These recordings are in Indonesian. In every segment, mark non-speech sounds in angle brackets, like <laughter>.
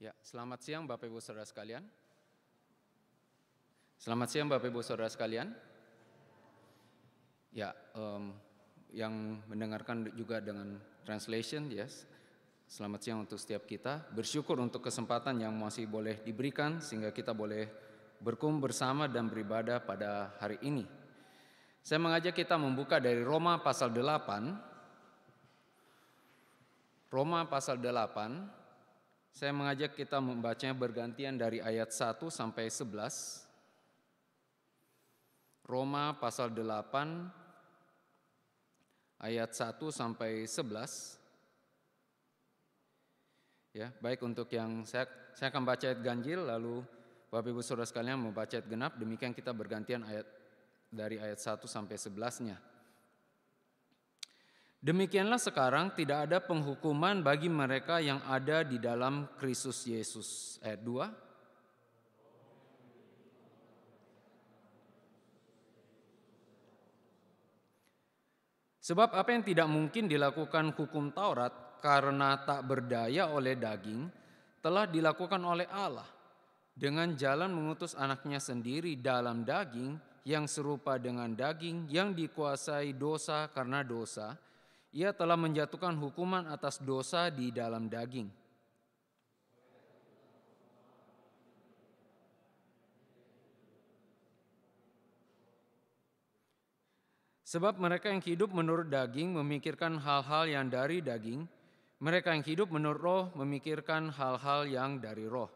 Ya, selamat siang Bapak Ibu Saudara sekalian. Selamat siang Bapak Ibu Saudara sekalian. Ya, um, yang mendengarkan juga dengan translation, yes. Selamat siang untuk setiap kita. Bersyukur untuk kesempatan yang masih boleh diberikan sehingga kita boleh berkumpul bersama dan beribadah pada hari ini. Saya mengajak kita membuka dari Roma pasal 8. Roma pasal 8 saya mengajak kita membacanya bergantian dari ayat 1 sampai 11. Roma pasal 8 ayat 1 sampai 11. Ya, baik untuk yang saya saya akan baca ayat ganjil lalu Bapak Ibu Saudara sekalian membaca ayat genap demikian kita bergantian ayat dari ayat 1 sampai 11-nya. Demikianlah sekarang tidak ada penghukuman bagi mereka yang ada di dalam Kristus Yesus. Ayat 2. Sebab apa yang tidak mungkin dilakukan hukum Taurat karena tak berdaya oleh daging telah dilakukan oleh Allah dengan jalan mengutus anaknya sendiri dalam daging yang serupa dengan daging yang dikuasai dosa karena dosa ia telah menjatuhkan hukuman atas dosa di dalam daging. Sebab mereka yang hidup menurut daging memikirkan hal-hal yang dari daging, mereka yang hidup menurut roh memikirkan hal-hal yang dari roh.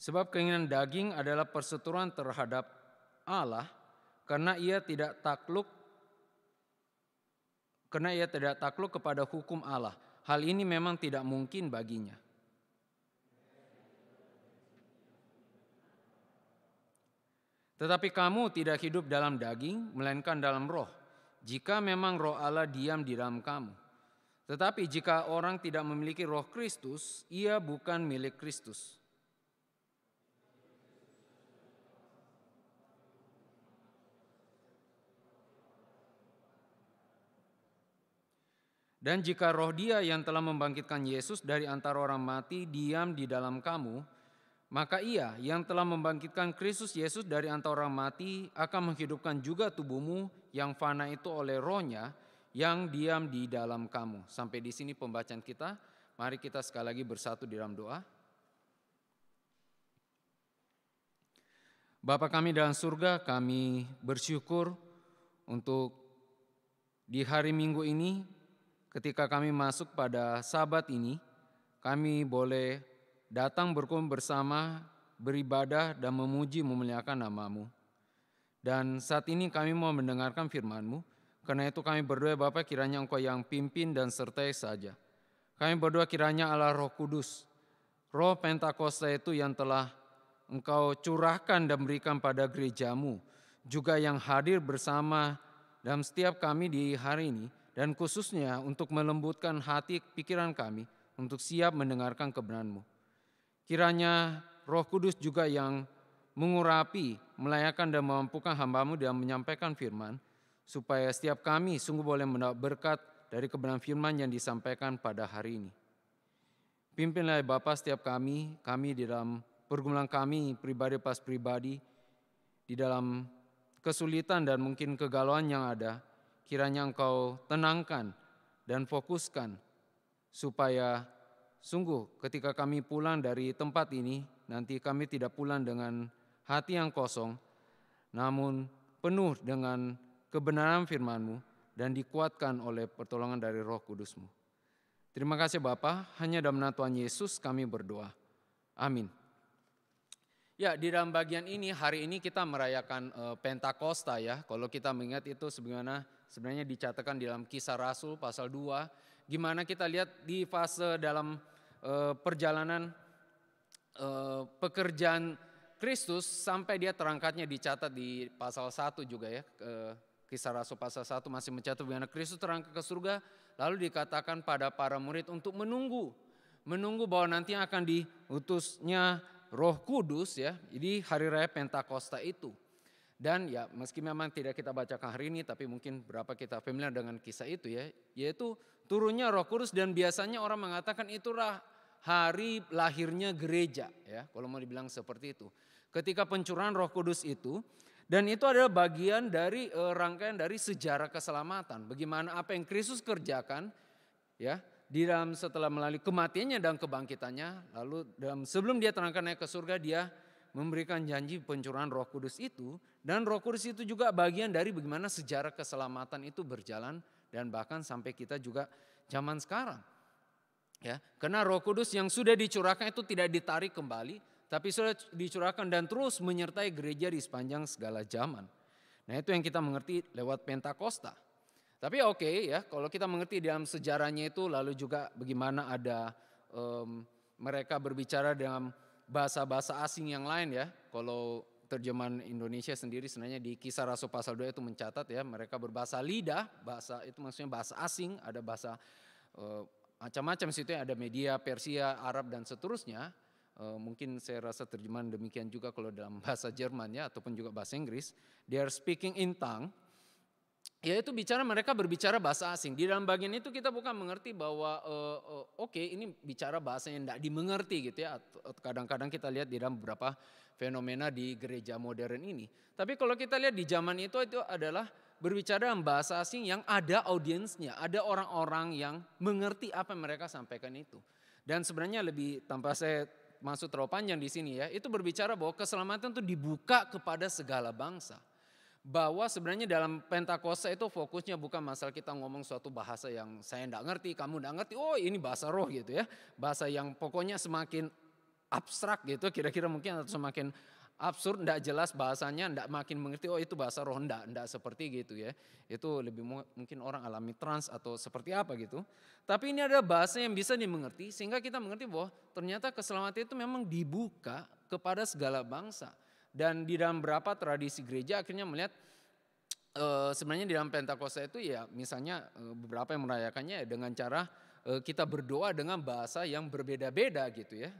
Sebab keinginan daging adalah perseturuan terhadap Allah karena ia tidak takluk karena ia tidak takluk kepada hukum Allah. Hal ini memang tidak mungkin baginya. Tetapi kamu tidak hidup dalam daging, melainkan dalam roh. Jika memang roh Allah diam di dalam kamu. Tetapi jika orang tidak memiliki roh Kristus, ia bukan milik Kristus. Dan jika roh dia yang telah membangkitkan Yesus dari antara orang mati diam di dalam kamu, maka ia yang telah membangkitkan Kristus Yesus dari antara orang mati akan menghidupkan juga tubuhmu yang fana itu oleh rohnya yang diam di dalam kamu. Sampai di sini pembacaan kita. Mari kita sekali lagi bersatu di dalam doa. Bapa kami dalam surga, kami bersyukur untuk di hari Minggu ini ketika kami masuk pada sabat ini, kami boleh datang berkumpul bersama, beribadah dan memuji memuliakan namamu. Dan saat ini kami mau mendengarkan FirmanMu. karena itu kami berdoa Bapak kiranya Engkau yang pimpin dan sertai saja. Kami berdoa kiranya Allah Roh Kudus, Roh Pentakosta itu yang telah Engkau curahkan dan berikan pada gerejamu, juga yang hadir bersama dalam setiap kami di hari ini, dan khususnya untuk melembutkan hati pikiran kami untuk siap mendengarkan kebenaran-Mu. Kiranya Roh Kudus juga yang mengurapi, melayakan dan memampukan hambamu dalam menyampaikan firman, supaya setiap kami sungguh boleh mendapat berkat dari kebenaran firman yang disampaikan pada hari ini. Pimpinlah Bapa setiap kami, kami di dalam pergumulan kami pribadi pas pribadi, di dalam kesulitan dan mungkin kegalauan yang ada, kiranya Engkau tenangkan dan fokuskan supaya sungguh ketika kami pulang dari tempat ini nanti kami tidak pulang dengan hati yang kosong namun penuh dengan kebenaran firman-Mu dan dikuatkan oleh pertolongan dari Roh Kudus-Mu. Terima kasih bapak hanya dalam nama Tuhan Yesus kami berdoa. Amin. Ya, di dalam bagian ini hari ini kita merayakan uh, Pentakosta ya. Kalau kita mengingat itu sebenarnya sebenarnya dicatatkan dalam kisah Rasul pasal 2, gimana kita lihat di fase dalam e, perjalanan e, pekerjaan Kristus sampai dia terangkatnya dicatat di pasal 1 juga ya. E, kisah Rasul pasal 1 masih mencatat bagaimana Kristus terangkat ke surga lalu dikatakan pada para murid untuk menunggu menunggu bahwa nanti akan diutusnya Roh Kudus ya. Jadi hari raya Pentakosta itu. Dan ya meski memang tidak kita bacakan hari ini tapi mungkin berapa kita familiar dengan kisah itu ya. Yaitu turunnya roh kudus dan biasanya orang mengatakan itulah hari lahirnya gereja ya. Kalau mau dibilang seperti itu. Ketika pencurahan roh kudus itu dan itu adalah bagian dari e, rangkaian dari sejarah keselamatan. Bagaimana apa yang Kristus kerjakan ya di dalam setelah melalui kematiannya dan kebangkitannya lalu dalam sebelum dia terangkat naik ke surga dia memberikan janji pencurahan Roh Kudus itu dan Roh Kudus itu juga bagian dari bagaimana sejarah keselamatan itu berjalan dan bahkan sampai kita juga zaman sekarang. Ya, karena Roh Kudus yang sudah dicurahkan itu tidak ditarik kembali, tapi sudah dicurahkan dan terus menyertai gereja di sepanjang segala zaman. Nah, itu yang kita mengerti lewat Pentakosta. Tapi oke okay, ya, kalau kita mengerti dalam sejarahnya itu lalu juga bagaimana ada um, mereka berbicara dengan bahasa-bahasa asing yang lain ya. Kalau terjemahan Indonesia sendiri sebenarnya di kisah Rasul pasal 2 itu mencatat ya mereka berbahasa lidah, bahasa itu maksudnya bahasa asing, ada bahasa uh, macam-macam situ ya. ada media Persia, Arab dan seterusnya. E, mungkin saya rasa terjemahan demikian juga kalau dalam bahasa Jerman ya ataupun juga bahasa Inggris. They are speaking in tongue yaitu bicara mereka berbicara bahasa asing. Di dalam bagian itu kita bukan mengerti bahwa uh, uh, oke okay, ini bicara bahasa yang tidak dimengerti gitu ya. Eh, kadang-kadang kita lihat di dalam beberapa fenomena di gereja modern ini. Tapi kalau kita lihat di zaman itu itu adalah berbicara dalam bahasa asing yang ada audiensnya, ada orang-orang yang mengerti apa yang mereka sampaikan itu. Dan sebenarnya lebih tanpa saya masuk terlalu panjang di sini ya, itu berbicara bahwa keselamatan itu dibuka kepada segala bangsa bahwa sebenarnya dalam Pentakosta itu fokusnya bukan masalah kita ngomong suatu bahasa yang saya enggak ngerti, kamu enggak ngerti, oh ini bahasa roh gitu ya. Bahasa yang pokoknya semakin abstrak gitu, kira-kira mungkin atau semakin absurd, enggak jelas bahasanya, enggak makin mengerti, oh itu bahasa roh, enggak, enggak seperti gitu ya. Itu lebih mungkin orang alami trans atau seperti apa gitu. Tapi ini ada bahasa yang bisa dimengerti, sehingga kita mengerti bahwa ternyata keselamatan itu memang dibuka kepada segala bangsa dan di dalam berapa tradisi gereja akhirnya melihat e, sebenarnya di dalam Pentakosta itu ya misalnya e, beberapa yang merayakannya ya, dengan cara e, kita berdoa dengan bahasa yang berbeda-beda gitu ya.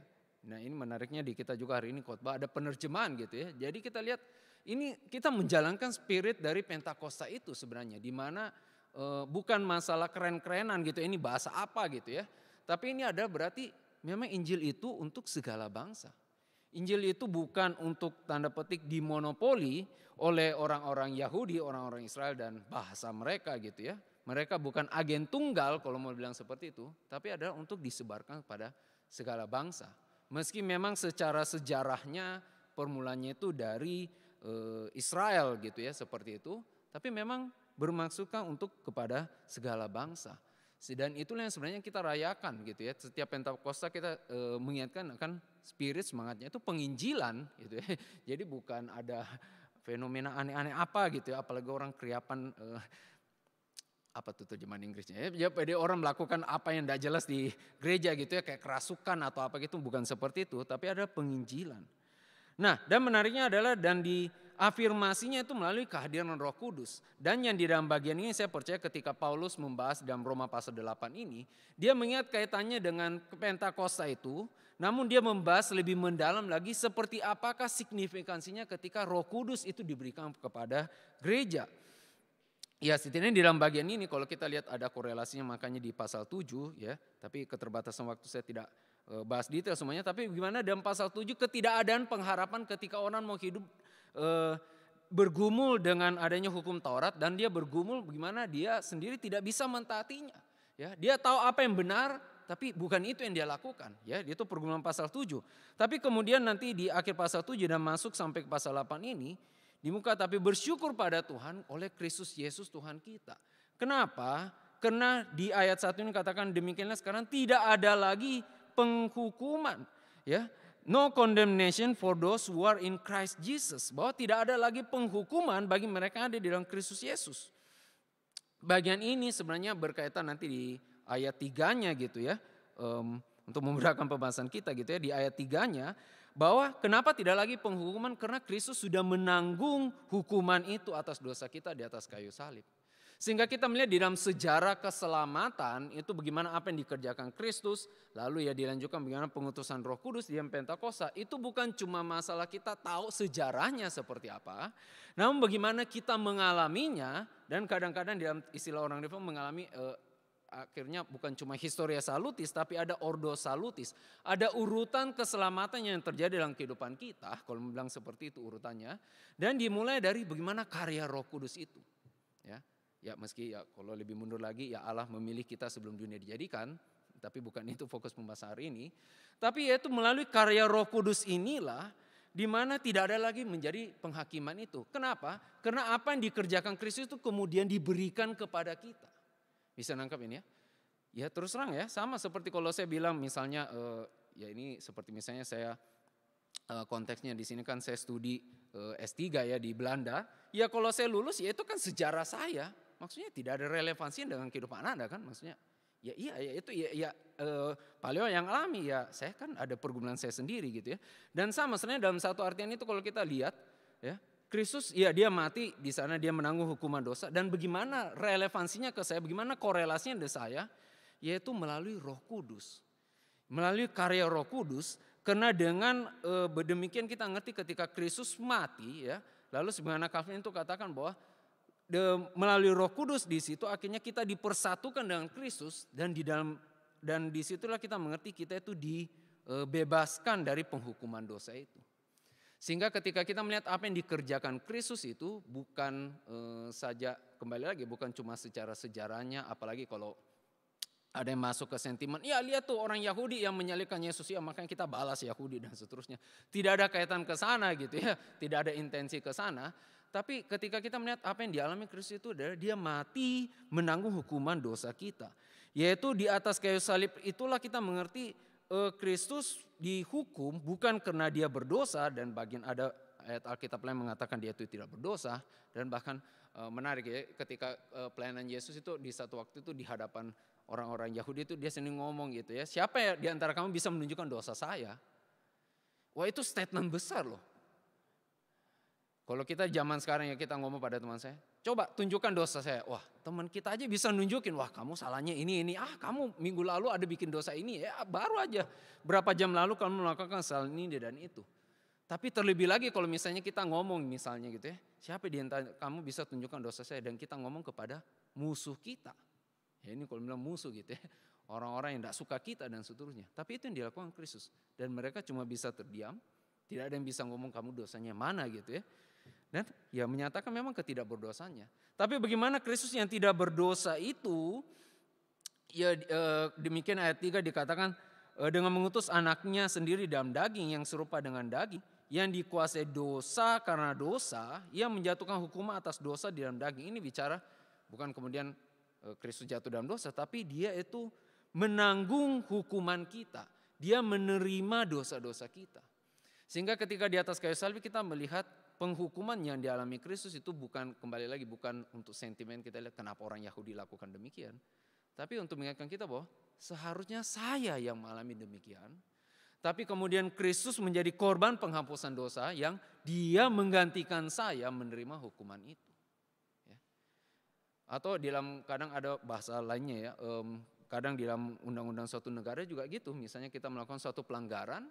Nah ini menariknya di kita juga hari ini khotbah ada penerjemahan gitu ya. Jadi kita lihat ini kita menjalankan spirit dari Pentakosta itu sebenarnya. di mana e, bukan masalah keren-kerenan gitu ya, ini bahasa apa gitu ya. Tapi ini ada berarti memang Injil itu untuk segala bangsa. Injil itu bukan untuk tanda petik dimonopoli oleh orang-orang Yahudi, orang-orang Israel dan bahasa mereka gitu ya. Mereka bukan agen tunggal kalau mau bilang seperti itu, tapi adalah untuk disebarkan kepada segala bangsa. Meski memang secara sejarahnya permulanya itu dari e, Israel gitu ya seperti itu, tapi memang bermaksudkan untuk kepada segala bangsa. Dan itulah yang sebenarnya kita rayakan gitu ya. Setiap Pentakosta kita e, mengingatkan akan spirit semangatnya itu penginjilan gitu ya. <laughs> Jadi bukan ada fenomena aneh-aneh apa gitu ya, apalagi orang keriapan e, apa tuh terjemahan Inggrisnya ya. ya, jadi orang melakukan apa yang tidak jelas di gereja gitu ya kayak kerasukan atau apa gitu bukan seperti itu tapi ada penginjilan. Nah dan menariknya adalah dan di Afirmasinya itu melalui kehadiran Roh Kudus. Dan yang di dalam bagian ini saya percaya ketika Paulus membahas dalam Roma pasal 8 ini, dia mengingat kaitannya dengan Pentakosta itu, namun dia membahas lebih mendalam lagi seperti apakah signifikansinya ketika Roh Kudus itu diberikan kepada gereja. Ya setidaknya di dalam bagian ini kalau kita lihat ada korelasinya makanya di pasal 7 ya, tapi keterbatasan waktu saya tidak Eh, bahas detail semuanya, tapi gimana dalam pasal 7 ketidakadaan pengharapan ketika orang mau hidup eh, bergumul dengan adanya hukum Taurat dan dia bergumul gimana dia sendiri tidak bisa mentaatinya. Ya, dia tahu apa yang benar tapi bukan itu yang dia lakukan ya, itu pergumulan pasal 7. Tapi kemudian nanti di akhir pasal 7 dan masuk sampai ke pasal 8 ini di muka tapi bersyukur pada Tuhan oleh Kristus Yesus Tuhan kita. Kenapa? Karena di ayat 1 ini katakan demikianlah sekarang tidak ada lagi penghukuman ya no condemnation for those who are in Christ Jesus bahwa tidak ada lagi penghukuman bagi mereka yang ada di dalam Kristus Yesus bagian ini sebenarnya berkaitan nanti di ayat tiganya gitu ya um, untuk memberikan pembahasan kita gitu ya di ayat tiganya bahwa kenapa tidak lagi penghukuman karena Kristus sudah menanggung hukuman itu atas dosa kita di atas kayu salib sehingga kita melihat di dalam sejarah keselamatan itu bagaimana apa yang dikerjakan Kristus, lalu ya dilanjutkan bagaimana pengutusan Roh Kudus di Pentakosta. Itu bukan cuma masalah kita tahu sejarahnya seperti apa, namun bagaimana kita mengalaminya dan kadang-kadang di dalam istilah orang Reform mengalami eh, akhirnya bukan cuma historia salutis tapi ada ordo salutis. Ada urutan keselamatan yang terjadi dalam kehidupan kita, kalau bilang seperti itu urutannya. Dan dimulai dari bagaimana karya roh kudus itu. Ya meski ya kalau lebih mundur lagi ya Allah memilih kita sebelum dunia dijadikan, tapi bukan itu fokus pembahasan hari ini. Tapi yaitu melalui karya Roh Kudus inilah di mana tidak ada lagi menjadi penghakiman itu. Kenapa? Karena apa yang dikerjakan Kristus itu kemudian diberikan kepada kita. Bisa nangkap ini ya? Ya terus terang ya, sama seperti kalau saya bilang misalnya eh, ya ini seperti misalnya saya eh, konteksnya di sini kan saya studi eh, S3 ya di Belanda. Ya kalau saya lulus ya itu kan sejarah saya maksudnya tidak ada relevansi dengan kehidupan Anda kan maksudnya. Ya iya ya itu ya, ya eh, paleo yang alami ya saya kan ada pergumulan saya sendiri gitu ya. Dan sama sebenarnya dalam satu artian itu kalau kita lihat ya Kristus ya dia mati di sana dia menanggung hukuman dosa dan bagaimana relevansinya ke saya, bagaimana korelasinya dengan saya yaitu melalui Roh Kudus. Melalui karya Roh Kudus karena dengan e, eh, demikian kita ngerti ketika Kristus mati ya, lalu sebenarnya Calvin itu katakan bahwa de, melalui Roh Kudus di situ akhirnya kita dipersatukan dengan Kristus dan di dalam dan disitulah kita mengerti kita itu dibebaskan e, dari penghukuman dosa itu. Sehingga ketika kita melihat apa yang dikerjakan Kristus itu bukan e, saja kembali lagi bukan cuma secara sejarahnya apalagi kalau ada yang masuk ke sentimen, ya lihat tuh orang Yahudi yang menyalibkan Yesus ya makanya kita balas Yahudi dan seterusnya. Tidak ada kaitan ke sana gitu ya, tidak ada intensi ke sana, tapi ketika kita melihat apa yang dialami Kristus itu adalah dia mati menanggung hukuman dosa kita. Yaitu di atas kayu salib itulah kita mengerti eh, Kristus dihukum bukan karena dia berdosa dan bagian ada ayat Alkitab lain mengatakan dia itu tidak berdosa dan bahkan eh, menarik ya ketika eh, pelayanan Yesus itu di satu waktu itu di hadapan orang-orang Yahudi itu dia sering ngomong gitu ya siapa ya di antara kamu bisa menunjukkan dosa saya Wah itu statement besar loh kalau kita zaman sekarang ya kita ngomong pada teman saya, coba tunjukkan dosa saya. Wah teman kita aja bisa nunjukin, wah kamu salahnya ini, ini. Ah kamu minggu lalu ada bikin dosa ini, ya baru aja. Berapa jam lalu kamu melakukan kesalahan ini dan itu. Tapi terlebih lagi kalau misalnya kita ngomong misalnya gitu ya. Siapa di antara kamu bisa tunjukkan dosa saya dan kita ngomong kepada musuh kita. Ya ini kalau bilang musuh gitu ya. Orang-orang yang tidak suka kita dan seterusnya. Tapi itu yang dilakukan Kristus. Dan mereka cuma bisa terdiam. Tidak ada yang bisa ngomong kamu dosanya mana gitu ya. Dan ya menyatakan memang ketidakberdosanya. Tapi bagaimana Kristus yang tidak berdosa itu ya e, demikian ayat 3 dikatakan e, dengan mengutus anaknya sendiri dalam daging yang serupa dengan daging yang dikuasai dosa karena dosa, ia menjatuhkan hukuman atas dosa di dalam daging. Ini bicara bukan kemudian eh, Kristus jatuh dalam dosa, tapi dia itu menanggung hukuman kita. Dia menerima dosa-dosa kita. Sehingga ketika di atas kayu salib kita melihat penghukuman yang dialami Kristus itu bukan kembali lagi bukan untuk sentimen kita lihat kenapa orang Yahudi lakukan demikian, tapi untuk mengingatkan kita bahwa seharusnya saya yang mengalami demikian. Tapi kemudian Kristus menjadi korban penghapusan dosa yang dia menggantikan saya menerima hukuman itu. Ya. Atau dalam kadang ada bahasa lainnya ya, um, kadang dalam undang-undang suatu negara juga gitu. Misalnya kita melakukan suatu pelanggaran,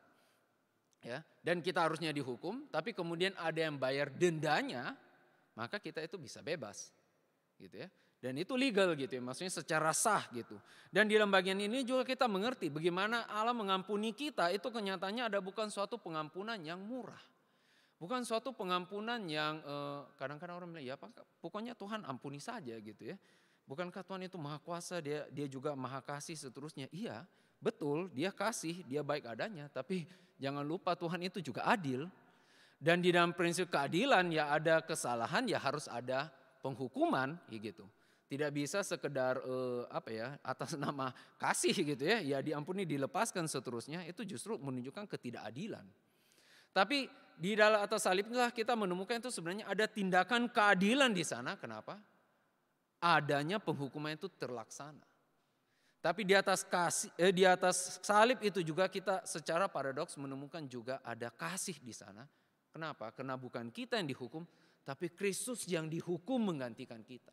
ya dan kita harusnya dihukum tapi kemudian ada yang bayar dendanya maka kita itu bisa bebas gitu ya dan itu legal gitu ya maksudnya secara sah gitu dan di dalam bagian ini juga kita mengerti bagaimana Allah mengampuni kita itu kenyataannya ada bukan suatu pengampunan yang murah bukan suatu pengampunan yang eh, kadang-kadang eh, orang bilang ya apa pokoknya Tuhan ampuni saja gitu ya bukankah Tuhan itu maha kuasa dia dia juga maha kasih seterusnya iya Betul, dia kasih, dia baik adanya, tapi jangan lupa Tuhan itu juga adil. Dan di dalam prinsip keadilan ya ada kesalahan ya harus ada penghukuman ya gitu. Tidak bisa sekedar eh, apa ya atas <laughs> nama kasih gitu ya, ya diampuni, dilepaskan seterusnya itu justru menunjukkan ketidakadilan. Tapi di dalam atas salib kita menemukan itu sebenarnya ada tindakan keadilan di sana. Kenapa? Adanya penghukuman itu terlaksana. Tapi di atas kasih, eh, di atas salib itu juga kita secara paradoks menemukan juga ada kasih di sana. Kenapa? Karena bukan kita yang dihukum, tapi Kristus yang dihukum menggantikan kita.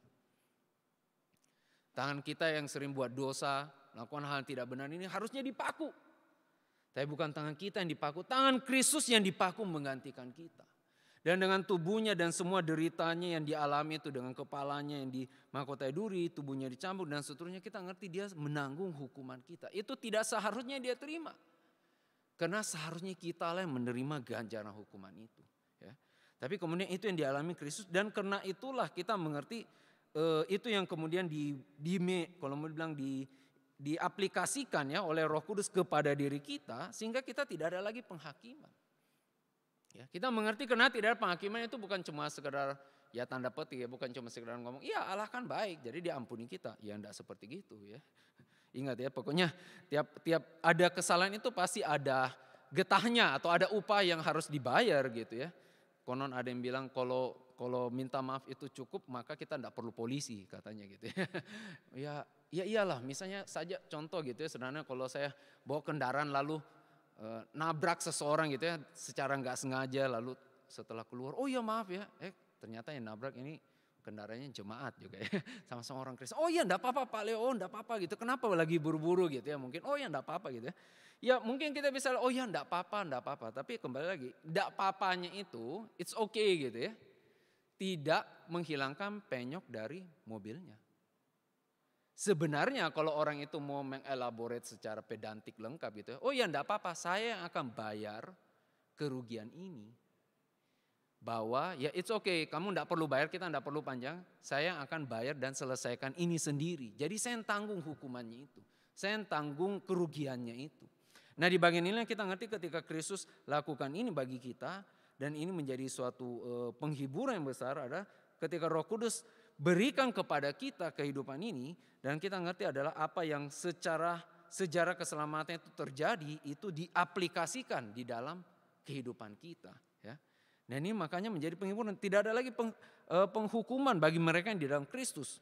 Tangan kita yang sering buat dosa, melakukan hal yang tidak benar ini harusnya dipaku. Tapi bukan tangan kita yang dipaku, tangan Kristus yang dipaku menggantikan kita. Dan dengan tubuhnya dan semua deritanya yang dialami itu dengan kepalanya yang di mahkotai duri, tubuhnya dicambuk dan seterusnya kita ngerti dia menanggung hukuman kita. Itu tidak seharusnya dia terima. Karena seharusnya kita lah yang menerima ganjaran hukuman itu. Ya. Tapi kemudian itu yang dialami Kristus dan karena itulah kita mengerti eh, itu yang kemudian di, di kalau mau bilang di diaplikasikan ya oleh Roh Kudus kepada diri kita sehingga kita tidak ada lagi penghakiman. Ya, kita mengerti karena tidak ada penghakiman itu bukan cuma sekedar ya tanda petik ya, bukan cuma sekedar ngomong, iya Allah kan baik, jadi diampuni kita. Ya enggak seperti gitu ya. <laughs> Ingat ya, pokoknya tiap tiap ada kesalahan itu pasti ada getahnya atau ada upah yang harus dibayar gitu ya. Konon ada yang bilang kalau kalau minta maaf itu cukup maka kita tidak perlu polisi katanya gitu ya. <laughs> ya. ya iyalah misalnya saja contoh gitu ya sebenarnya kalau saya bawa kendaraan lalu Eh, nabrak seseorang gitu ya secara nggak sengaja lalu setelah keluar oh ya maaf ya eh ternyata yang nabrak ini kendaraannya jemaat juga ya sama-sama <laughs> orang Kristen oh ya enggak apa-apa Pak Leo oh enggak apa-apa gitu kenapa lagi buru-buru gitu ya mungkin oh ya enggak apa-apa gitu ya ya mungkin kita bisa oh ya enggak apa-apa enggak apa-apa tapi kembali lagi enggak papanya itu it's okay gitu ya tidak menghilangkan penyok dari mobilnya Sebenarnya kalau orang itu mau mengelaborat secara pedantik lengkap gitu, oh ya enggak apa-apa, saya yang akan bayar kerugian ini. Bahwa ya it's okay, kamu enggak perlu bayar, kita enggak perlu panjang, saya yang akan bayar dan selesaikan ini sendiri. Jadi saya yang tanggung hukumannya itu, saya yang tanggung kerugiannya itu. Nah di bagian ini kita ngerti ketika Kristus lakukan ini bagi kita, dan ini menjadi suatu eh, penghiburan yang besar ada ketika Roh Kudus berikan kepada kita kehidupan ini dan kita ngerti adalah apa yang secara sejarah keselamatan itu terjadi itu diaplikasikan di dalam kehidupan kita ya. nah ini makanya menjadi penghiburan, tidak ada lagi peng, eh, penghukuman bagi mereka yang di dalam Kristus.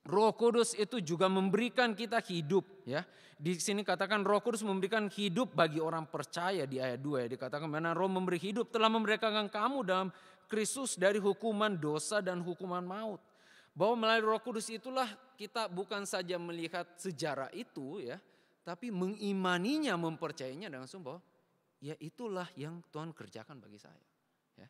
Roh Kudus itu juga memberikan kita hidup ya. Di sini katakan Roh Kudus memberikan hidup bagi orang percaya di ayat 2 ya dikatakan mana Roh memberi hidup telah memberikan kamu dalam Kristus dari hukuman dosa dan hukuman maut. Bahwa melalui Roh Kudus itulah kita bukan saja melihat sejarah itu ya, tapi mengimaninya, mempercayainya dengan sumpah. ya itulah yang Tuhan kerjakan bagi saya. Ya.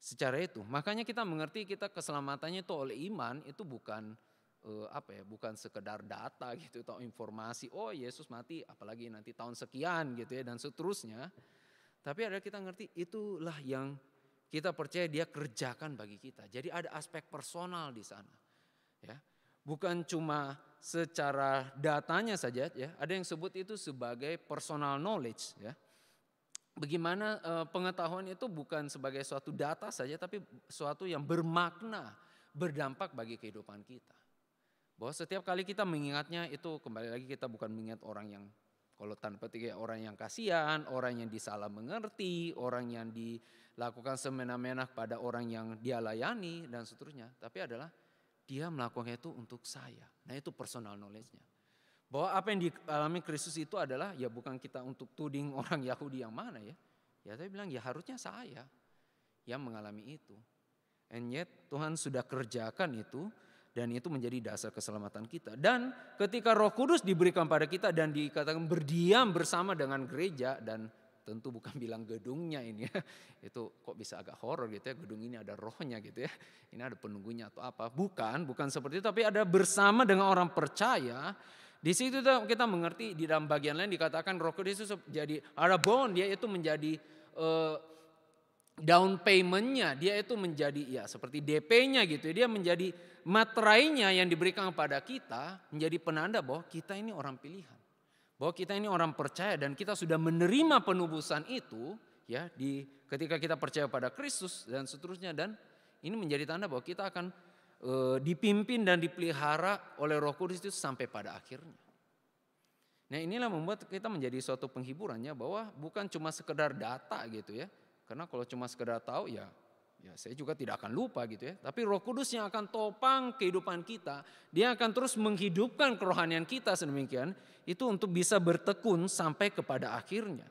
Secara itu, makanya kita mengerti kita keselamatannya itu oleh iman itu bukan eh, apa ya, bukan sekedar data gitu atau informasi, oh Yesus mati apalagi nanti tahun sekian gitu ya dan seterusnya. Tapi ada kita ngerti itulah yang kita percaya dia kerjakan bagi kita. Jadi ada aspek personal di sana. Ya. Bukan cuma secara datanya saja ya. Ada yang sebut itu sebagai personal knowledge ya. Bagaimana e, pengetahuan itu bukan sebagai suatu data saja tapi suatu yang bermakna, berdampak bagi kehidupan kita. Bahwa setiap kali kita mengingatnya itu kembali lagi kita bukan mengingat orang yang kalau tanpa tiga orang yang kasihan, orang yang disalah mengerti, orang yang dilakukan semena-mena pada orang yang dia layani dan seterusnya. Tapi adalah dia melakukan itu untuk saya. Nah itu personal knowledge-nya. Bahwa apa yang dialami Kristus itu adalah ya bukan kita untuk tuding orang Yahudi yang mana ya. Ya tapi bilang ya harusnya saya yang mengalami itu. And yet Tuhan sudah kerjakan itu dan itu menjadi dasar keselamatan kita. Dan ketika roh kudus diberikan pada kita dan dikatakan berdiam bersama dengan gereja dan tentu bukan <laughs> bilang gedungnya ini ya. Itu kok bisa agak horor gitu ya, gedung ini ada rohnya gitu ya. Ini ada penunggunya atau apa. Bukan, bukan seperti itu tapi ada bersama dengan orang percaya. Di situ kita mengerti di dalam bagian lain dikatakan roh kudus itu jadi ada bond dia itu menjadi uh, down paymentnya dia itu menjadi ya seperti DP-nya gitu ya, dia menjadi materainya yang diberikan kepada kita menjadi penanda bahwa kita ini orang pilihan. Bahwa kita ini orang percaya dan kita sudah menerima penubusan itu ya di ketika kita percaya pada Kristus dan seterusnya dan ini menjadi tanda bahwa kita akan e, dipimpin dan dipelihara oleh Roh Kudus itu sampai pada akhirnya. Nah, inilah membuat kita menjadi suatu penghiburannya bahwa bukan cuma sekedar data gitu ya. Karena kalau cuma sekedar tahu ya Ya, saya juga tidak akan lupa gitu ya. Tapi Roh Kudus yang akan topang kehidupan kita, dia akan terus menghidupkan kerohanian kita sedemikian itu untuk bisa bertekun sampai kepada akhirnya.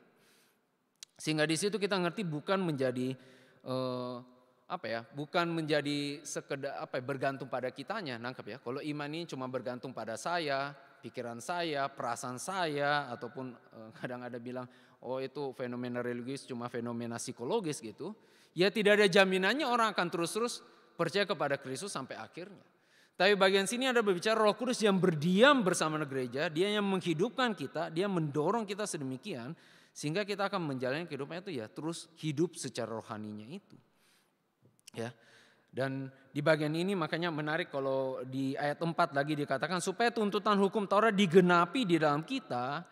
Sehingga di situ kita ngerti bukan menjadi eh, apa ya, bukan menjadi sekedar apa ya, bergantung pada kitanya, nangkap ya. Kalau iman ini cuma bergantung pada saya, pikiran saya, perasaan saya ataupun eh, kadang ada bilang oh itu fenomena religius cuma fenomena psikologis gitu Ya tidak ada jaminannya orang akan terus-terus percaya kepada Kristus sampai akhirnya. Tapi bagian sini ada berbicara roh kudus yang berdiam bersama gereja. Dia yang menghidupkan kita, dia mendorong kita sedemikian. Sehingga kita akan menjalani kehidupan itu ya terus hidup secara rohaninya itu. Ya. Dan di bagian ini makanya menarik kalau di ayat 4 lagi dikatakan supaya tuntutan hukum Taurat digenapi di dalam kita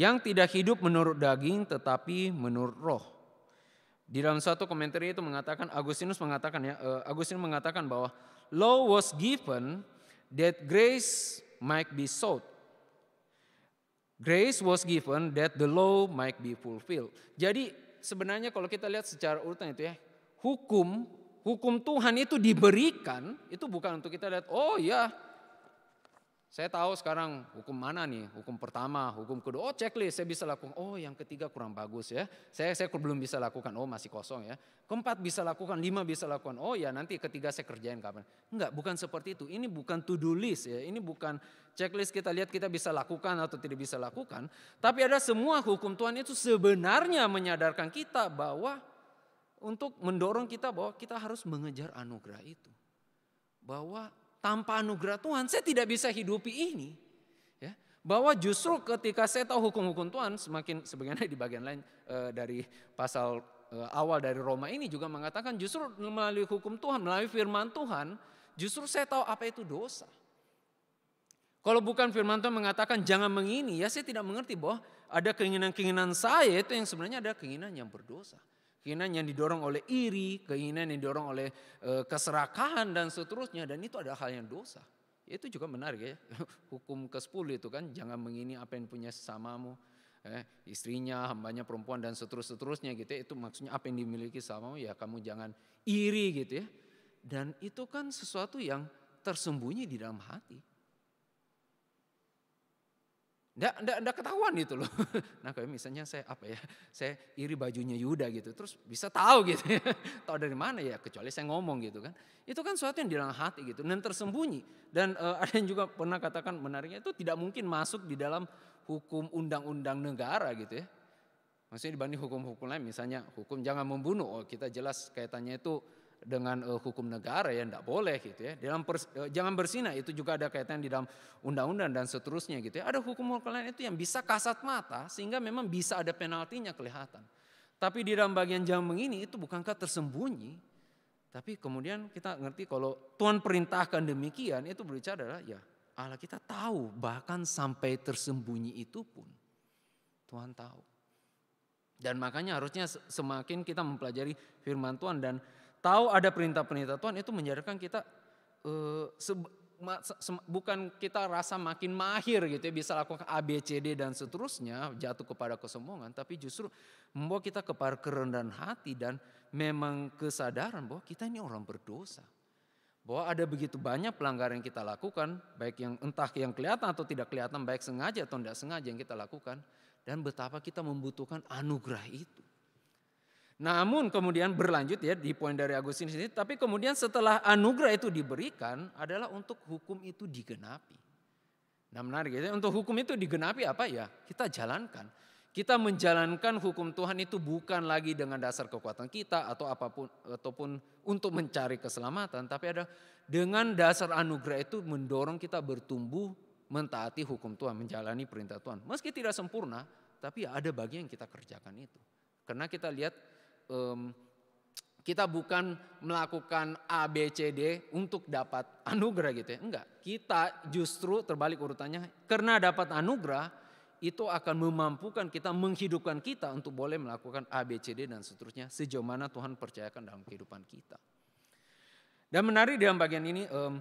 yang tidak hidup menurut daging tetapi menurut roh. Di dalam satu komentar itu mengatakan Agustinus mengatakan ya eh, Agustinus mengatakan bahwa law was given that grace might be sought. Grace was given that the law might be fulfilled. Jadi sebenarnya kalau kita lihat secara urutan itu ya, hukum hukum Tuhan itu diberikan itu bukan untuk kita lihat oh ya saya tahu sekarang hukum mana nih, hukum pertama, hukum kedua. Oh checklist, saya bisa lakukan. Oh yang ketiga kurang bagus ya. Saya saya belum bisa lakukan. Oh masih kosong ya. Keempat bisa lakukan, lima bisa lakukan. Oh ya nanti ketiga saya kerjain kapan. Enggak, bukan seperti itu. Ini bukan to do list ya. Ini bukan checklist kita lihat kita bisa lakukan atau tidak bisa lakukan. Tapi ada semua hukum Tuhan itu sebenarnya menyadarkan kita bahwa untuk mendorong kita bahwa kita harus mengejar anugerah itu. Bahwa tanpa anugerah Tuhan saya tidak bisa hidupi ini. Ya, bahwa justru ketika saya tahu hukum-hukum Tuhan semakin sebagaimana di bagian lain e, dari pasal e, awal dari Roma ini juga mengatakan justru melalui hukum Tuhan, melalui firman Tuhan, justru saya tahu apa itu dosa. Kalau bukan firman Tuhan mengatakan jangan mengini, ya saya tidak mengerti bahwa ada keinginan-keinginan saya itu yang sebenarnya ada keinginan yang berdosa. Keinginan yang didorong oleh iri, keinginan yang didorong oleh e, keserakahan dan seterusnya. Dan itu adalah hal yang dosa. Itu juga menarik ya. <laughs> Hukum ke-10 itu kan jangan mengini apa yang punya sesamamu. Eh, istrinya, hambanya perempuan dan seterus-seterusnya gitu ya. Itu maksudnya apa yang dimiliki sesamamu ya kamu jangan iri gitu ya. Dan itu kan sesuatu yang tersembunyi di dalam hati. Nggak, nggak, enggak ketahuan gitu loh. <laughs> Nah kayak misalnya saya apa ya, saya iri bajunya Yuda gitu. Terus bisa tahu gitu ya. <laughs> Tahu dari mana ya, kecuali saya ngomong gitu kan. Itu kan sesuatu yang di dalam hati gitu, dan tersembunyi. Dan e, <laughs> ada yang juga pernah katakan menariknya itu tidak mungkin masuk di dalam hukum undang-undang negara gitu ya. Maksudnya dibanding hukum-hukum lain, misalnya hukum jangan membunuh. Oh kita jelas kaitannya itu dengan uh, hukum negara ya tidak boleh gitu ya. Dalam pers, uh, jangan bersinah itu juga ada kaitan di dalam undang-undang dan seterusnya gitu ya. Ada hukum-hukum lain itu yang bisa kasat mata sehingga memang bisa ada penaltinya kelihatan. Tapi di dalam bagian jambeng ini itu bukankah tersembunyi? Tapi kemudian kita ngerti kalau Tuhan perintahkan demikian itu berbicara adalah ya Allah kita tahu bahkan sampai tersembunyi itu pun Tuhan tahu. Dan makanya harusnya semakin kita mempelajari firman Tuhan dan tahu ada perintah-perintah Tuhan itu menjadikan kita uh, bukan kita rasa makin mahir gitu ya bisa lakukan A B C D dan seterusnya jatuh kepada kesombongan tapi justru membawa kita kepada kerendahan hati dan memang kesadaran bahwa kita ini orang berdosa bahwa ada begitu banyak pelanggaran yang kita lakukan baik yang entah yang kelihatan atau tidak kelihatan baik sengaja atau tidak sengaja yang kita lakukan dan betapa kita membutuhkan anugerah itu namun kemudian berlanjut ya di poin dari Agustinus ini, tapi kemudian setelah anugerah itu diberikan adalah untuk hukum itu digenapi. Nah menarik ya, untuk hukum itu digenapi apa ya? Kita jalankan. Kita menjalankan hukum Tuhan itu bukan lagi dengan dasar kekuatan kita atau apapun ataupun untuk mencari keselamatan, tapi ada dengan dasar anugerah itu mendorong kita bertumbuh mentaati hukum Tuhan, menjalani perintah Tuhan. Meski tidak sempurna, tapi ya ada bagian yang kita kerjakan itu. Karena kita lihat um, kita bukan melakukan A B C D untuk dapat anugerah gitu ya. Enggak, kita justru terbalik urutannya karena dapat anugerah itu akan memampukan kita menghidupkan kita untuk boleh melakukan A B C D dan seterusnya sejauh mana Tuhan percayakan dalam kehidupan kita. Dan menarik dalam bagian ini um,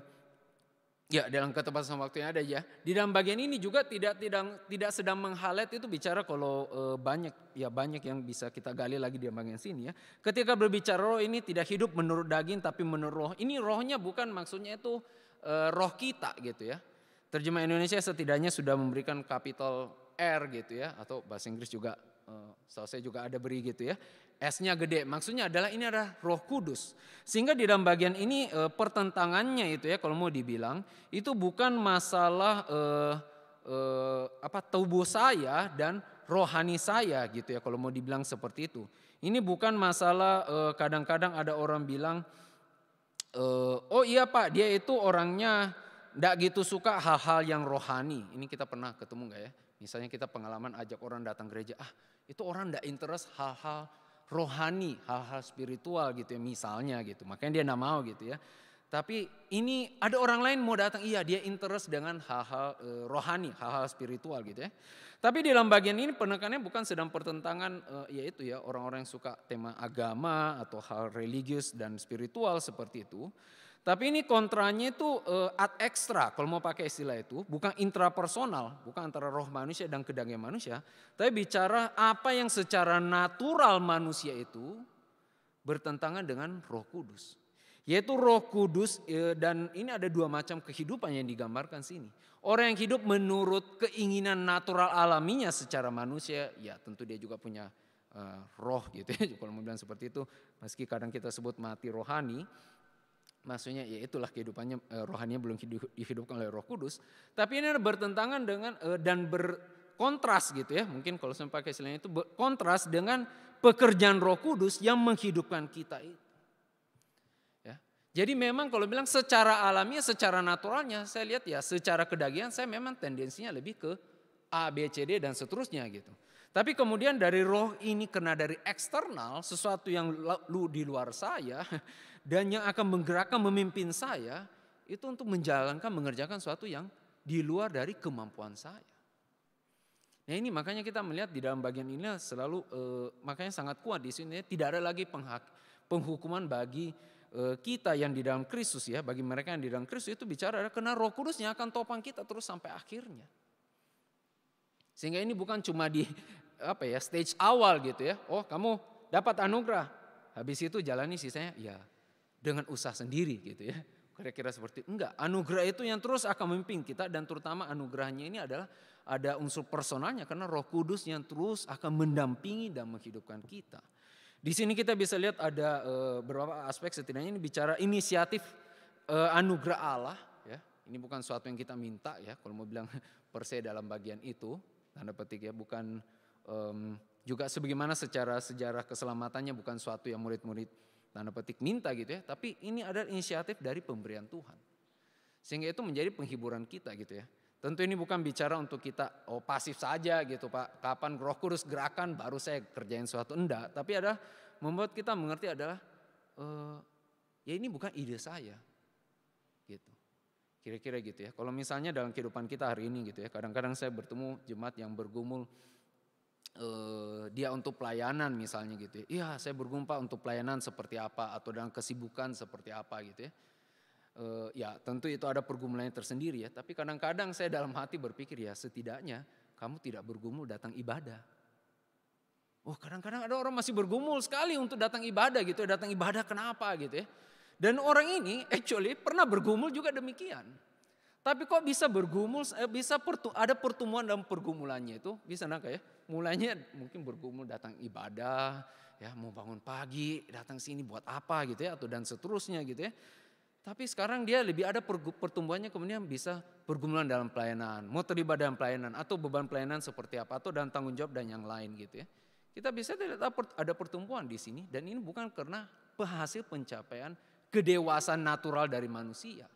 Ya, dalam ketepatan sama waktunya ada ya. Di dalam bagian ini juga tidak tidak tidak sedang menghalet itu bicara kalau e, banyak ya banyak yang bisa kita gali lagi di bagian sini ya. Ketika berbicara roh ini tidak hidup menurut daging tapi menurut roh. Ini rohnya bukan maksudnya itu e, roh kita gitu ya. Terjemah Indonesia setidaknya sudah memberikan kapital R gitu ya atau bahasa Inggris juga e, eh, saya juga ada beri gitu ya. S-nya gede. Maksudnya adalah ini adalah Roh Kudus. Sehingga di dalam bagian ini e, pertentangannya itu ya kalau mau dibilang itu bukan masalah e, e, apa tubuh saya dan rohani saya gitu ya kalau mau dibilang seperti itu. Ini bukan masalah kadang-kadang ada orang bilang oh iya Pak, dia itu orangnya ndak gitu suka hal-hal yang rohani. Ini kita pernah ketemu nggak ya? Misalnya kita pengalaman ajak orang datang gereja, ah itu orang ndak interest hal-hal rohani, hal-hal spiritual gitu ya misalnya gitu. Makanya dia nggak mau gitu ya. Tapi ini ada orang lain mau datang, iya dia interest dengan hal-hal e, rohani, hal-hal spiritual gitu ya. Tapi di dalam bagian ini penekannya bukan sedang pertentangan e, eh, yaitu ya orang-orang yang suka tema agama atau hal religius dan spiritual seperti itu. Tapi ini kontranya itu eh, ad ekstra kalau mau pakai istilah itu, bukan intrapersonal, bukan antara roh manusia dan kedagnya manusia, tapi bicara apa yang secara natural manusia itu bertentangan dengan Roh Kudus. Yaitu Roh Kudus eh, dan ini ada dua macam kehidupan yang digambarkan sini. Orang yang hidup menurut keinginan natural alaminya secara manusia, ya tentu dia juga punya eh, roh gitu ya. <laughs> Kalau mau seperti itu, meski kadang kita sebut mati rohani, maksudnya ya itulah kehidupannya eh, rohaninya belum hidup, dihidupkan oleh Roh Kudus, tapi ini bertentangan dengan eh, dan berkontras gitu ya. Mungkin kalau saya pakai istilahnya itu berkontras dengan pekerjaan Roh Kudus yang menghidupkan kita itu. Ya. Jadi memang kalau bilang secara alamiah, secara naturalnya saya lihat ya secara kedagian saya memang tendensinya lebih ke A, B, C, D dan seterusnya gitu. Tapi kemudian dari roh ini kena dari eksternal, sesuatu yang lu di luar saya, <laughs> dan yang akan menggerakkan memimpin saya itu untuk menjalankan mengerjakan sesuatu yang di luar dari kemampuan saya. Nah ini makanya kita melihat di dalam bagian ini selalu eh, makanya sangat kuat di sini tidak ada lagi penghak, penghukuman bagi eh, kita yang di dalam Kristus ya bagi mereka yang di dalam Kristus itu bicara karena Roh Kudus yang akan topang kita terus sampai akhirnya. Sehingga ini bukan cuma di apa ya stage awal gitu ya. Oh kamu dapat anugerah habis itu jalani sisanya ya dengan usaha sendiri gitu ya. Kira-kira seperti enggak, anugerah itu yang terus akan memimpin kita dan terutama anugerahnya ini adalah ada unsur personalnya karena Roh Kudus yang terus akan mendampingi dan menghidupkan kita. Di sini kita bisa lihat ada e, beberapa aspek setidaknya ini bicara inisiatif e, anugerah Allah ya. Ini bukan suatu yang kita minta ya, kalau mau bilang <laughs> perse dalam bagian itu tanda petik ya bukan um, juga sebagaimana secara sejarah keselamatannya bukan suatu yang murid-murid tanda petik minta gitu ya, tapi ini adalah inisiatif dari pemberian Tuhan. Sehingga itu menjadi penghiburan kita gitu ya. Tentu ini bukan bicara untuk kita oh pasif saja gitu Pak. Kapan Roh Kudus gerakan baru saya kerjain suatu enggak, tapi ada membuat kita mengerti adalah e, ya ini bukan ide saya. Gitu. Kira-kira gitu ya. Kalau misalnya dalam kehidupan kita hari ini gitu ya, kadang-kadang saya bertemu jemaat yang bergumul uh, dia untuk pelayanan misalnya gitu ya. Iya, saya bergumpa untuk pelayanan seperti apa atau dalam kesibukan seperti apa gitu ya. Uh, ya, tentu itu ada pergumulannya tersendiri ya, tapi kadang-kadang saya dalam hati berpikir ya setidaknya kamu tidak bergumul datang ibadah. Oh, kadang-kadang ada orang masih bergumul sekali untuk datang ibadah gitu, ya. datang ibadah kenapa gitu ya. Dan orang ini actually pernah bergumul juga demikian. Tapi kok bisa bergumul, eh, bisa pertu, ada pertumbuhan dalam pergumulannya itu, bisa nangka ya? Mulanya mungkin bergumul datang ibadah, ya mau bangun pagi, datang sini buat apa gitu ya, atau dan seterusnya gitu ya. Tapi sekarang dia lebih ada pertumbuhannya kemudian bisa pergumulan dalam pelayanan, mau terlibat dalam pelayanan atau beban pelayanan seperti apa atau dan tanggung jawab dan yang lain gitu ya. Kita bisa lihat ada pertumbuhan di sini dan ini bukan karena hasil pencapaian kedewasaan natural dari manusia,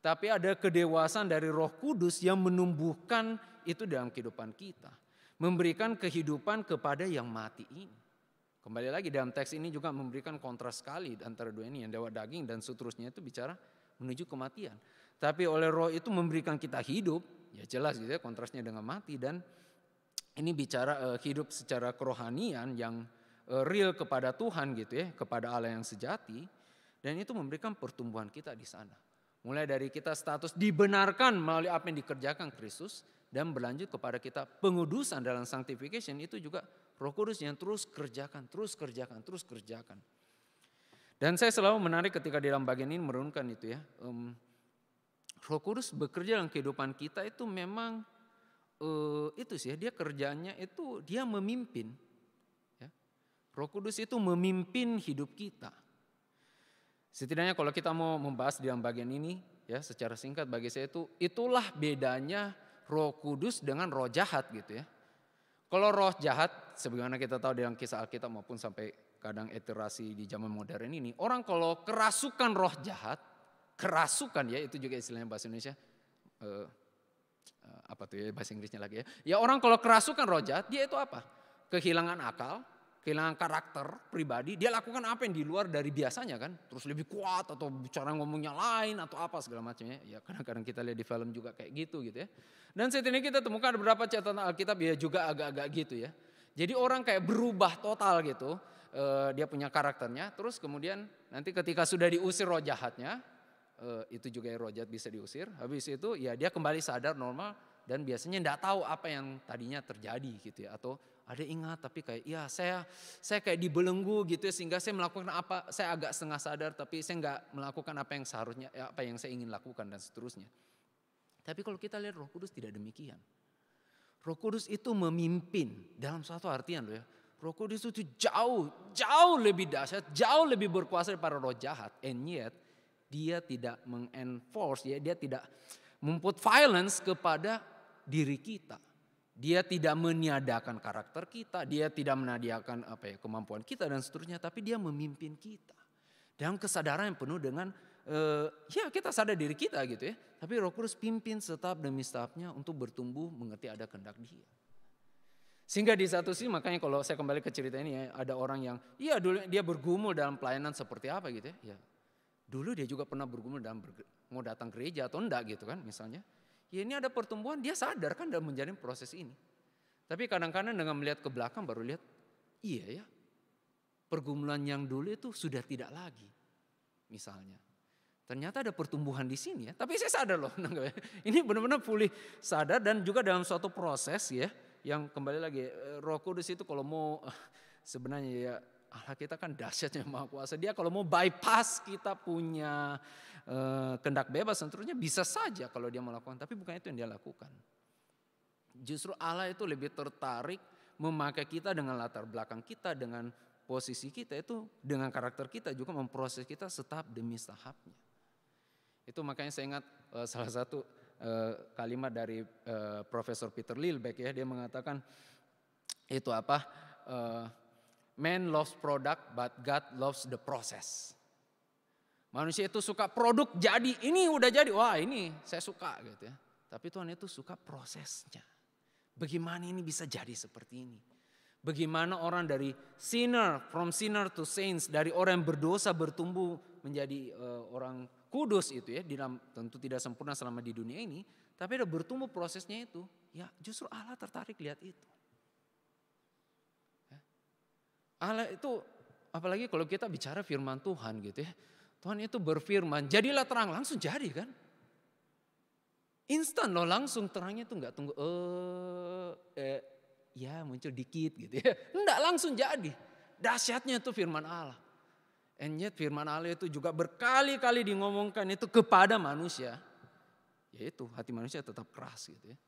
tapi ada kedewasaan dari roh kudus yang menumbuhkan itu dalam kehidupan kita. Memberikan kehidupan kepada yang mati ini. Kembali lagi dalam teks ini juga memberikan kontras sekali antara dua ini. Yang dewa daging dan seterusnya itu bicara menuju kematian. Tapi oleh roh itu memberikan kita hidup. Ya jelas gitu ya kontrasnya dengan mati. Dan ini bicara uh, hidup secara kerohanian yang uh, real kepada Tuhan gitu ya. Kepada Allah yang sejati. Dan itu memberikan pertumbuhan kita di sana. Mulai dari kita status dibenarkan melalui apa yang dikerjakan Kristus dan berlanjut kepada kita pengudusan dalam sanctification itu juga Roh Kudus yang terus kerjakan, terus kerjakan, terus kerjakan. Dan saya selalu menarik ketika di dalam bagian ini merunkan itu ya. Um, Roh Kudus bekerja dalam kehidupan kita itu memang uh, itu sih ya, dia kerjanya itu dia memimpin. Ya. Roh Kudus itu memimpin hidup kita. Setidaknya kalau kita mau membahas di dalam bagian ini ya secara singkat bagi saya itu itulah bedanya Roh Kudus dengan roh jahat gitu ya. Kalau roh jahat sebagaimana kita tahu dalam kisah Alkitab maupun sampai kadang iterasi di zaman modern ini, orang kalau kerasukan roh jahat, kerasukan ya itu juga istilahnya bahasa Indonesia eh, eh apa tuh ya bahasa Inggrisnya lagi ya. Ya orang kalau kerasukan roh jahat dia itu apa? Kehilangan akal, kehilangan karakter pribadi, dia lakukan apa yang di luar dari biasanya kan, terus lebih kuat atau bicara ngomongnya lain atau apa segala macamnya. Ya kadang-kadang kita lihat di film juga kayak gitu gitu ya. Dan saat ini kita temukan beberapa catatan Alkitab ya juga agak-agak gitu ya. Jadi orang kayak berubah total gitu, eh, dia punya karakternya, terus kemudian nanti ketika sudah diusir roh jahatnya, eh, itu juga roh jahat bisa diusir. Habis itu ya dia kembali sadar normal dan biasanya tidak tahu apa yang tadinya terjadi gitu ya atau ada ingat tapi kayak ya saya saya kayak dibelenggu gitu ya sehingga saya melakukan apa saya agak setengah sadar tapi saya nggak melakukan apa yang seharusnya eh, apa yang saya ingin lakukan dan seterusnya. Tapi kalau kita lihat Roh Kudus tidak demikian. Roh Kudus itu memimpin dalam suatu artian loh ya. Roh Kudus itu jauh, jauh lebih dahsyat, jauh lebih berkuasa daripada roh jahat. And yet dia tidak mengenforce, ya, dia tidak memput violence kepada diri kita. Dia tidak meniadakan karakter kita, dia tidak meniadakan apa ya kemampuan kita dan seterusnya, tapi dia memimpin kita. Dan kesadaran yang penuh dengan uh, ya kita sadar diri kita gitu ya. Tapi Roh Kudus pimpin setap demi setapnya untuk bertumbuh mengerti ada kehendak Dia. Sehingga di satu sisi makanya kalau saya kembali ke cerita ini ya, ada orang yang iya dulu dia bergumul dalam pelayanan seperti apa gitu ya. ya dulu dia juga pernah bergumul dalam berge- mau datang gereja atau enggak gitu kan misalnya ya ini ada pertumbuhan, dia sadar kan dalam menjalani proses ini. Tapi kadang-kadang dengan melihat ke belakang baru lihat, iya ya, pergumulan yang dulu itu sudah tidak lagi. Misalnya, ternyata ada pertumbuhan di sini ya. Tapi saya sadar loh, <laughs> ya. ini benar-benar pulih sadar dan juga dalam suatu proses ya. Yang kembali lagi, eh, roh kudus itu kalau mau <laughs> sebenarnya ya Allah kita kan dahsyatnya maha kuasa. Dia kalau mau bypass kita punya e, eh, kendak bebas tentunya bisa saja kalau dia melakukan. Tapi bukan itu yang dia lakukan. Justru Allah itu lebih tertarik memakai kita dengan latar belakang kita, dengan posisi kita itu, dengan karakter kita juga memproses kita setahap demi tahapnya. Itu makanya saya ingat e, salah satu e, kalimat dari e, Profesor Peter Lilbeck ya, dia mengatakan itu apa? Uh, man loves product but God loves the process. Manusia itu suka produk jadi, ini udah jadi, wah ini saya suka gitu ya. Tapi Tuhan itu suka prosesnya. Bagaimana ini bisa jadi seperti ini? Bagaimana orang dari sinner, from sinner to saints, dari orang yang berdosa bertumbuh menjadi uh, orang kudus itu ya, dalam, tentu tidak sempurna selama di dunia ini, tapi ada bertumbuh prosesnya itu. Ya justru Allah tertarik lihat itu. Allah itu apalagi kalau kita bicara firman Tuhan gitu ya. Tuhan itu berfirman, jadilah terang, langsung jadi kan. Instan loh langsung terangnya itu nggak tunggu eh, eh ya muncul dikit gitu ya. Enggak <laughs> langsung jadi. Dahsyatnya itu firman Allah. And yet firman Allah itu juga berkali-kali diomongkan itu kepada manusia. Yaitu hati manusia tetap keras gitu ya.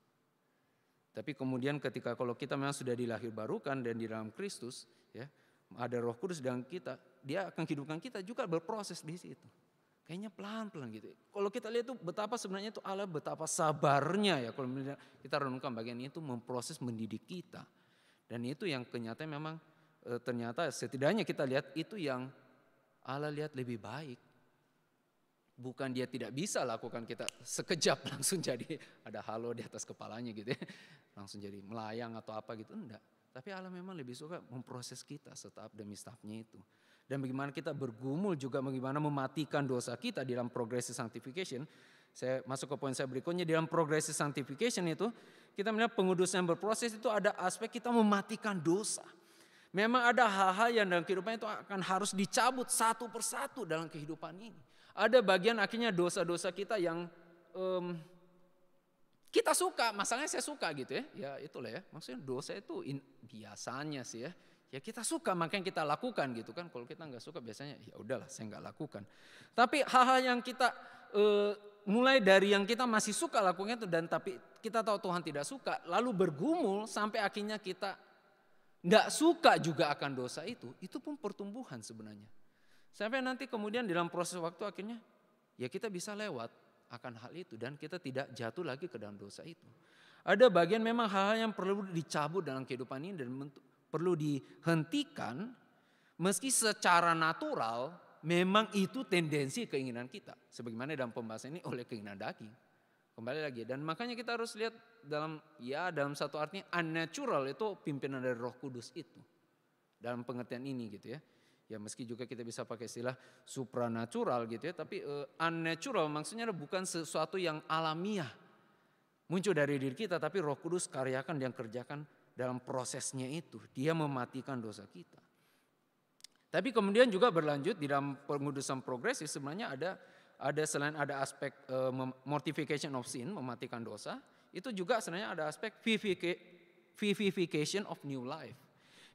Tapi kemudian ketika kalau kita memang sudah dilahir dan di dalam Kristus ya, ada Roh Kudus dalam kita, dia akan hidupkan kita juga berproses di situ. Kayaknya pelan-pelan gitu. Kalau kita lihat tuh betapa sebenarnya itu Allah betapa sabarnya ya kalau kita renungkan bagian itu memproses mendidik kita. Dan itu yang kenyataan memang e, ternyata setidaknya kita lihat itu yang Allah lihat lebih baik. Bukan dia tidak bisa lakukan kita sekejap <laughs> langsung jadi ada halo di atas kepalanya gitu ya. Langsung jadi melayang atau apa gitu enggak tapi Allah memang lebih suka memproses kita setahap demi setahapnya itu. Dan bagaimana kita bergumul juga bagaimana mematikan dosa kita dalam progresi sanctification. Saya masuk ke poin saya berikutnya dalam progresi sanctification itu kita melihat pengudusan yang berproses itu ada aspek kita mematikan dosa. Memang ada hal-hal yang dalam kehidupan itu akan harus dicabut satu persatu dalam kehidupan ini. Ada bagian akhirnya dosa-dosa kita yang um, kita suka, masalahnya saya suka gitu ya. Ya itulah ya, maksudnya dosa itu in, biasanya sih ya. Ya kita suka makanya kita lakukan gitu kan. Kalau kita nggak suka biasanya ya udahlah saya nggak lakukan. Tapi hal-hal yang kita e, mulai dari yang kita masih suka lakukan itu dan tapi kita tahu Tuhan tidak suka. Lalu bergumul sampai akhirnya kita nggak suka juga akan dosa itu. Itu pun pertumbuhan sebenarnya. Sampai nanti kemudian dalam proses waktu akhirnya ya kita bisa lewat akan hal itu dan kita tidak jatuh lagi ke dalam dosa itu. Ada bagian memang hal-hal yang perlu dicabut dalam kehidupan ini dan perlu dihentikan meski secara natural memang itu tendensi keinginan kita. Sebagaimana dalam pembahasan ini oleh keinginan daging. Kembali lagi dan makanya kita harus lihat dalam ya dalam satu artinya unnatural itu pimpinan dari Roh Kudus itu. Dalam pengertian ini gitu ya ya meski juga kita bisa pakai istilah supranatural gitu ya, tapi uh, unnatural maksudnya bukan sesuatu yang alamiah muncul dari diri kita, tapi Roh Kudus karyakan dan kerjakan dalam prosesnya itu. Dia mematikan dosa kita. Tapi kemudian juga berlanjut di dalam pengudusan progresif sebenarnya ada ada selain ada aspek uh, mortification of sin mematikan dosa, itu juga sebenarnya ada aspek vivification of new life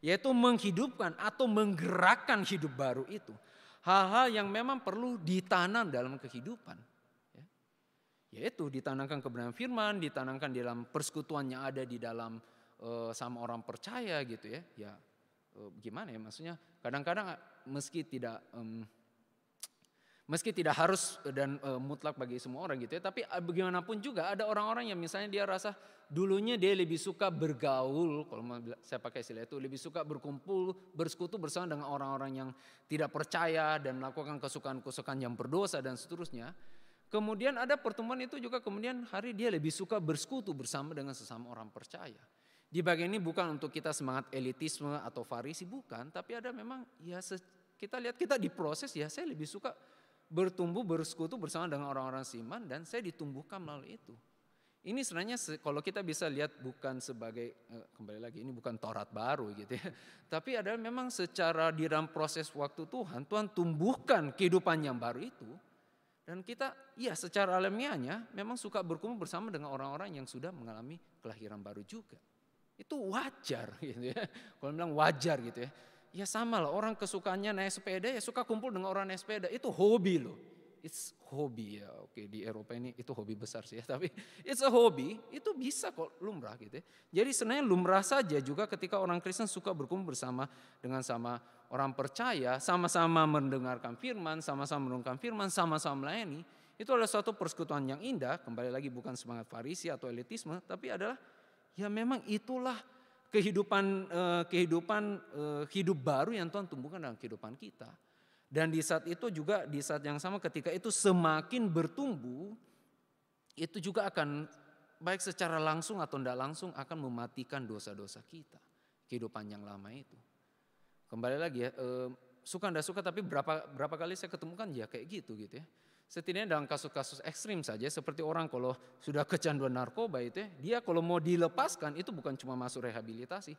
yaitu menghidupkan atau menggerakkan hidup baru itu. Hal-hal yang memang perlu ditanam dalam kehidupan. Ya. Yaitu ditanamkan kebenaran firman, ditanamkan di dalam persekutuan yang ada di dalam e, sama orang percaya gitu ya. Ya e, gimana ya maksudnya kadang-kadang eh, meski tidak... E, Meski tidak harus eh, dan e, mutlak bagi semua orang gitu ya, tapi eh, bagaimanapun juga ada orang-orang yang misalnya dia rasa dulunya dia lebih suka bergaul, kalau saya pakai istilah itu, lebih suka berkumpul, bersekutu bersama dengan orang-orang yang tidak percaya dan melakukan kesukaan-kesukaan yang berdosa dan seterusnya. Kemudian ada pertemuan itu juga kemudian hari dia lebih suka bersekutu bersama dengan sesama orang percaya. Di bagian ini bukan untuk kita semangat elitisme atau farisi bukan, tapi ada memang ya kita lihat kita diproses ya saya lebih suka bertumbuh bersekutu bersama dengan orang-orang siman dan saya ditumbuhkan melalui itu. Ini sebenarnya kalau kita bisa lihat bukan sebagai eh, kembali lagi ini bukan Taurat baru gitu ya. <laughs> Tapi adalah memang secara di dalam proses waktu Tuhan, Tuhan tumbuhkan kehidupan yang baru itu. Dan kita ya secara alamiahnya memang suka berkumpul bersama dengan orang-orang yang sudah mengalami kelahiran baru juga. Itu wajar <laughs> gitu ya. Kalau bilang wajar gitu ya ya sama lah orang kesukaannya naik sepeda ya suka kumpul dengan orang naik sepeda itu hobi loh it's hobi ya oke di Eropa ini itu hobi besar sih ya <laughs> tapi it's a hobby itu bisa kok lumrah gitu ya. jadi sebenarnya lumrah saja juga ketika orang Kristen suka berkumpul bersama dengan sama orang percaya sama-sama mendengarkan firman sama-sama mendengarkan firman sama-sama melayani itu adalah suatu persekutuan yang indah kembali lagi bukan semangat farisi atau elitisme tapi adalah ya memang itulah kehidupan eh, kehidupan eh, hidup baru yang Tuhan tumbuhkan dalam kehidupan kita. Dan di saat itu juga di saat yang sama ketika itu semakin bertumbuh itu juga akan baik secara langsung atau tidak langsung akan mematikan dosa-dosa kita kehidupan yang lama itu. Kembali lagi ya, eh, suka ndak suka tapi berapa berapa kali saya ketemukan ya kayak gitu gitu ya. Setidaknya dalam kasus-kasus ekstrim saja, seperti orang kalau sudah kecanduan narkoba itu, ya, dia kalau mau dilepaskan itu bukan cuma masuk rehabilitasi,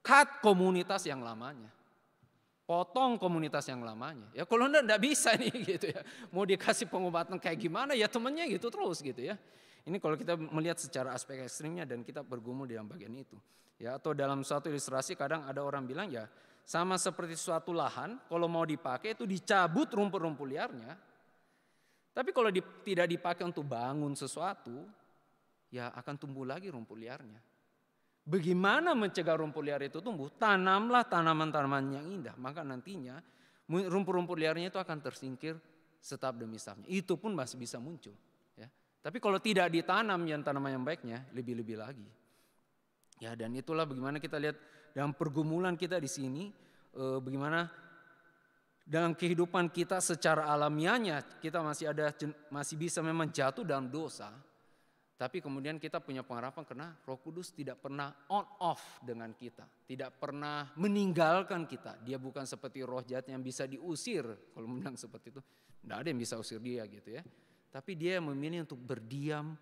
cut komunitas yang lamanya, potong komunitas yang lamanya. Ya kalau anda enggak bisa <laughs> nih gitu ya, mau dikasih pengobatan kayak gimana ya temennya gitu terus gitu ya. Ini kalau kita melihat secara aspek ekstrimnya dan kita bergumul di dalam bagian itu. Ya atau dalam suatu ilustrasi kadang ada orang bilang ya sama seperti suatu lahan kalau mau dipakai itu dicabut rumput-rumput liarnya tapi kalau di, tidak dipakai untuk bangun sesuatu, ya akan tumbuh lagi rumput liarnya. Bagaimana mencegah rumput liar itu tumbuh? Tanamlah tanaman-tanaman yang indah, maka nantinya rumput-rumput liarnya itu akan tersingkir setap demi setapnya. Itu pun masih bisa muncul. Ya. Tapi kalau tidak ditanam yang tanaman yang baiknya, lebih-lebih lagi. Ya dan itulah bagaimana kita lihat dalam pergumulan kita di sini, eh, bagaimana dalam kehidupan kita secara alamiahnya kita masih ada masih bisa memang jatuh dalam dosa tapi kemudian kita punya pengharapan karena Roh Kudus tidak pernah on off dengan kita, tidak pernah meninggalkan kita. Dia bukan seperti roh jahat yang bisa diusir. Kalau menang seperti itu, tidak ada yang bisa usir dia gitu ya. Tapi dia memilih untuk berdiam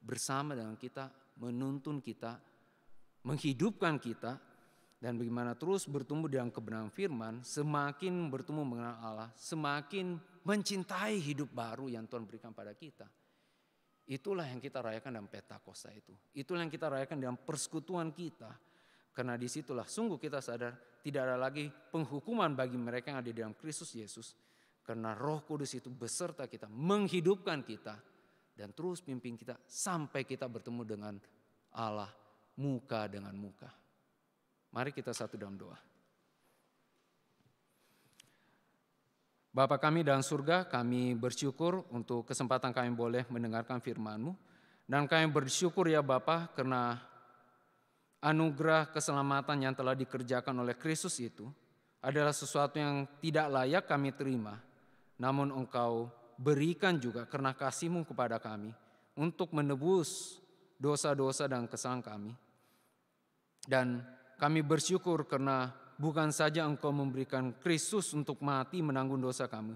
bersama dengan kita, menuntun kita, menghidupkan kita dan bagaimana terus bertumbuh dalam kebenaran firman, semakin bertumbuh mengenal Allah, semakin mencintai hidup baru yang Tuhan berikan pada kita. Itulah yang kita rayakan dalam peta kosa itu. Itulah yang kita rayakan dalam persekutuan kita. Karena disitulah sungguh kita sadar tidak ada lagi penghukuman bagi mereka yang ada dalam Kristus Yesus. Karena roh kudus itu beserta kita, menghidupkan kita. Dan terus pimpin kita sampai kita bertemu dengan Allah muka dengan muka. Mari kita satu dalam doa. Bapa kami dalam surga, kami bersyukur untuk kesempatan kami boleh mendengarkan firman-Mu. Dan kami bersyukur ya Bapa karena anugerah keselamatan yang telah dikerjakan oleh Kristus itu adalah sesuatu yang tidak layak kami terima. Namun Engkau berikan juga karena kasih-Mu kepada kami untuk menebus dosa-dosa dan kesalahan kami. Dan kami bersyukur karena bukan saja engkau memberikan Kristus untuk mati menanggung dosa kami,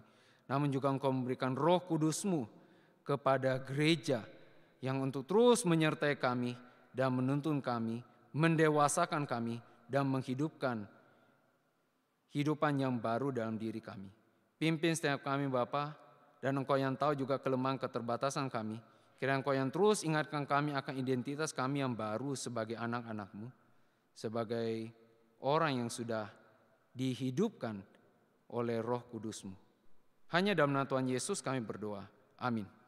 namun juga engkau memberikan roh kudusmu kepada gereja yang untuk terus menyertai kami dan menuntun kami, mendewasakan kami, dan menghidupkan kehidupan yang baru dalam diri kami. Pimpin setiap kami Bapa dan Engkau yang tahu juga kelemahan keterbatasan kami. Kiranya Engkau yang terus ingatkan kami akan identitas kami yang baru sebagai anak-anakmu sebagai orang yang sudah dihidupkan oleh roh kudusmu. Hanya dalam nama Tuhan Yesus kami berdoa. Amin.